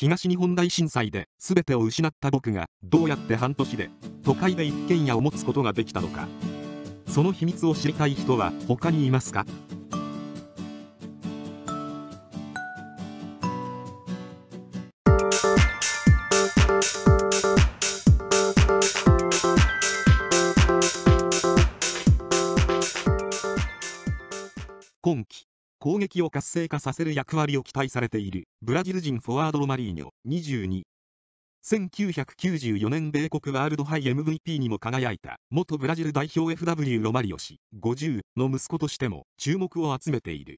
東日本大震災で全てを失った僕がどうやって半年で都会で一軒家を持つことができたのかその秘密を知りたい人は他にいますか今期攻撃を活性化させる役割を期待されているブラジル人フォワードロマリーニョ22 1994年米国ワールドハイ MVP にも輝いた元ブラジル代表 FW ロマリオ氏50の息子としても注目を集めている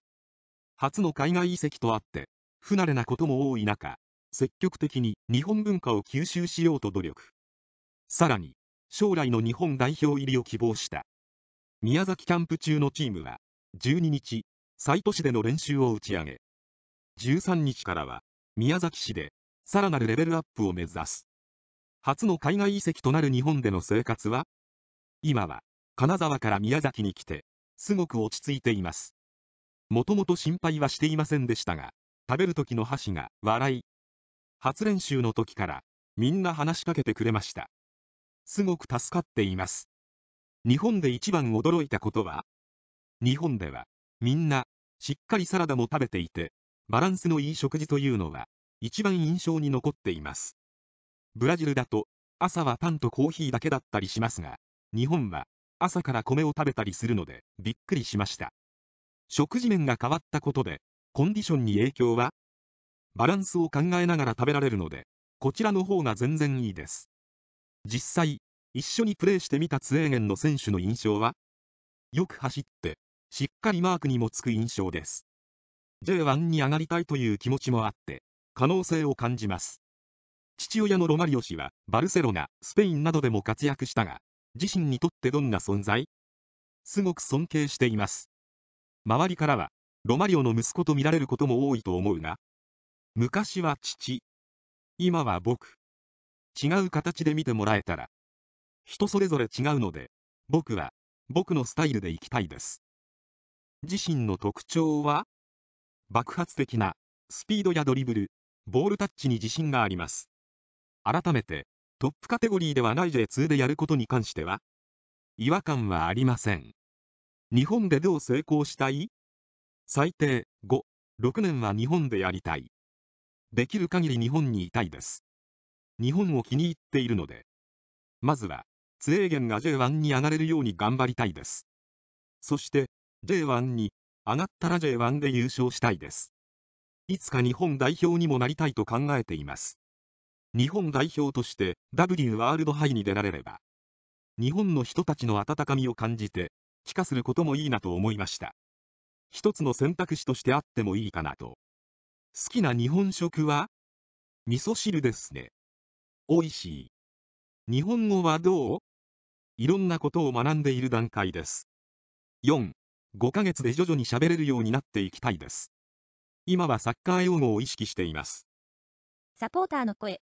初の海外移籍とあって不慣れなことも多い中積極的に日本文化を吸収しようと努力さらに将来の日本代表入りを希望した宮崎キャンプ中のチームは12日西都市での練習を打ち上げ、13日からは、宮崎市で、さらなるレベルアップを目指す。初の海外移籍となる日本での生活は今は、金沢から宮崎に来て、すごく落ち着いています。もともと心配はしていませんでしたが、食べる時の箸が笑い。初練習の時から、みんな話しかけてくれました。すごく助かっています。日本で一番驚いたことは、日本では、みんな、しっかりサラダも食べていて、バランスのいい食事というのは、一番印象に残っています。ブラジルだと、朝はパンとコーヒーだけだったりしますが、日本は朝から米を食べたりするので、びっくりしました。食事面が変わったことで、コンディションに影響はバランスを考えながら食べられるので、こちらの方が全然いいです。実際、一緒にプレーしてみたツエーゲンの選手の印象はよく走って、しっかりマークにもつく印象です。J1 に上がりたいという気持ちもあって、可能性を感じます。父親のロマリオ氏は、バルセロナ、スペインなどでも活躍したが、自身にとってどんな存在すごく尊敬しています。周りからは、ロマリオの息子と見られることも多いと思うが、昔は父、今は僕。違う形で見てもらえたら、人それぞれ違うので、僕は、僕のスタイルでいきたいです。自身の特徴は爆発的なスピードやドリブル、ボールタッチに自信があります。改めて、トップカテゴリーではない J2 でやることに関しては違和感はありません。日本でどう成功したい最低5、6年は日本でやりたい。できる限り日本にいたいです。日本を気に入っているので、まずは、ツエーゲンが J1 に上がれるように頑張りたいです。そして、J1 に上がったら J1 で優勝したいです。いつか日本代表にもなりたいと考えています。日本代表として W ワールドハイに出られれば、日本の人たちの温かみを感じて、帰化することもいいなと思いました。一つの選択肢としてあってもいいかなと。好きな日本食は味噌汁ですね。美味しい。日本語はどういろんなことを学んでいる段階です。4 5ヶ月で徐々に喋れるようになっていきたいです。今はサッカー用語を意識しています。サポーターの声。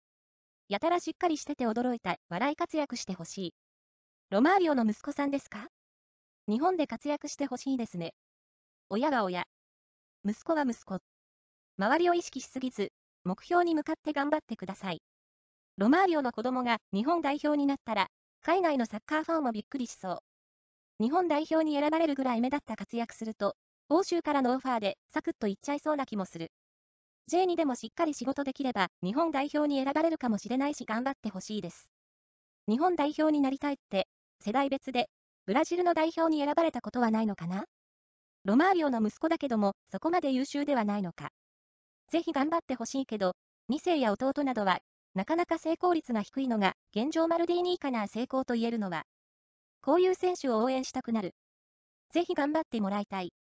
やたらしっかりしてて驚いた、笑い活躍してほしい。ロマーリオの息子さんですか日本で活躍してほしいですね。親は親。息子は息子。周りを意識しすぎず、目標に向かって頑張ってください。ロマーリオの子供が日本代表になったら、海外のサッカーファンもびっくりしそう。日本代表に選ばれるぐらい目立った活躍すると、欧州からのオファーでサクッといっちゃいそうな気もする。J2 でもしっかり仕事できれば、日本代表に選ばれるかもしれないし頑張ってほしいです。日本代表になりたいって、世代別で、ブラジルの代表に選ばれたことはないのかなロマーリオの息子だけども、そこまで優秀ではないのか。ぜひ頑張ってほしいけど、2世や弟などは、なかなか成功率が低いのが、現状マルディーニーかな成功と言えるのは、こういう選手を応援したくなる。ぜひ頑張ってもらいたい。